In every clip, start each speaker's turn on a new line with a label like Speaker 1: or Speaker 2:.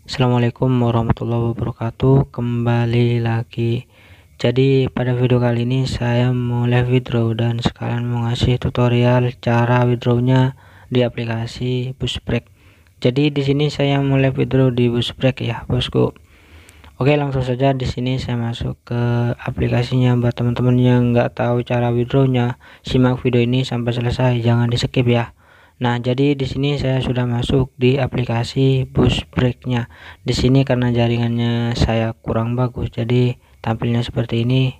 Speaker 1: Assalamualaikum warahmatullahi wabarakatuh kembali lagi jadi pada video kali ini saya mulai withdraw dan sekalian mau ngasih tutorial cara withdrawnya di aplikasi busbreak jadi di sini saya mulai withdraw di busbreak ya bosku Oke langsung saja di sini saya masuk ke aplikasinya buat teman-teman yang nggak tahu cara withdrawnya simak video ini sampai selesai jangan di skip ya Nah, jadi di sini saya sudah masuk di aplikasi bus breaknya. Di sini karena jaringannya saya kurang bagus, jadi tampilnya seperti ini.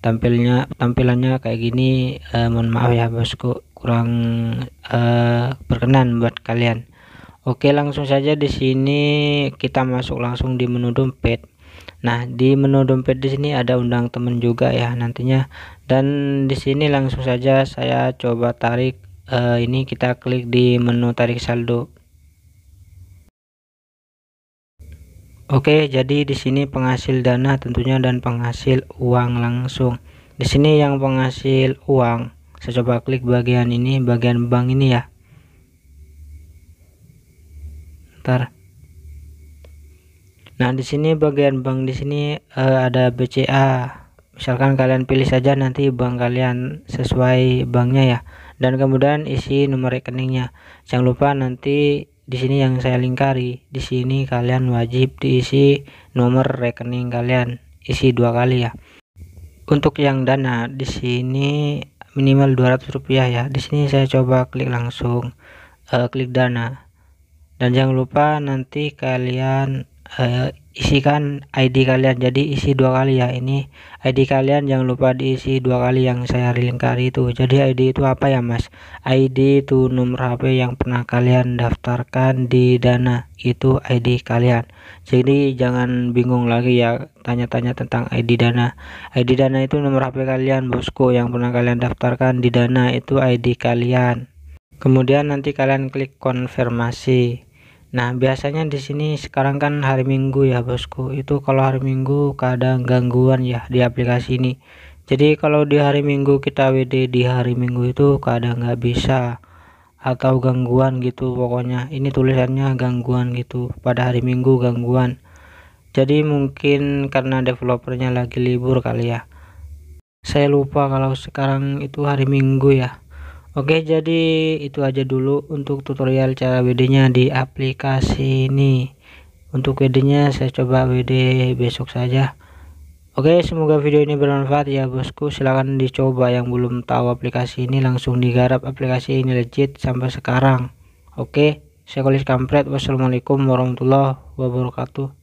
Speaker 1: Tampilnya tampilannya kayak gini. Eh, mohon maaf ya bosku, kurang eh, berkenan buat kalian. Oke, langsung saja di sini kita masuk langsung di menu dompet. Nah, di menu dompet di sini ada undang temen juga ya nantinya. Dan di sini langsung saja saya coba tarik uh, ini kita klik di menu tarik saldo Oke, jadi di sini penghasil dana tentunya dan penghasil uang langsung. Di sini yang penghasil uang, saya coba klik bagian ini, bagian bank ini ya. Ntar. Nah, di sini bagian bank di sini uh, ada BCA. Misalkan kalian pilih saja nanti bank kalian sesuai banknya ya dan kemudian isi nomor rekeningnya. Jangan lupa nanti di sini yang saya lingkari, di sini kalian wajib diisi nomor rekening kalian, isi dua kali ya. Untuk yang dana di sini minimal 200 rupiah ya. Di sini saya coba klik langsung uh, klik dana. Dan jangan lupa nanti kalian uh, isikan ID kalian jadi isi dua kali ya ini ID kalian jangan lupa diisi dua kali yang saya lingkari itu jadi ID itu apa ya mas ID itu nomor HP yang pernah kalian daftarkan di dana itu ID kalian jadi jangan bingung lagi ya tanya-tanya tentang ID dana ID dana itu nomor HP kalian bosku yang pernah kalian daftarkan di dana itu ID kalian kemudian nanti kalian klik konfirmasi Nah, biasanya di sini sekarang kan hari Minggu ya, Bosku. Itu kalau hari Minggu kadang gangguan ya di aplikasi ini. Jadi kalau di hari Minggu kita WD di hari Minggu itu kadang nggak bisa atau gangguan gitu pokoknya. Ini tulisannya gangguan gitu pada hari Minggu gangguan. Jadi mungkin karena developernya lagi libur kali ya. Saya lupa kalau sekarang itu hari Minggu ya. Oke jadi itu aja dulu untuk tutorial cara WD nya di aplikasi ini untuk WD nya saya coba WD besok saja Oke semoga video ini bermanfaat ya bosku silahkan dicoba yang belum tahu aplikasi ini langsung digarap aplikasi ini legit sampai sekarang Oke saya kulis kampret wassalamualaikum warahmatullahi wabarakatuh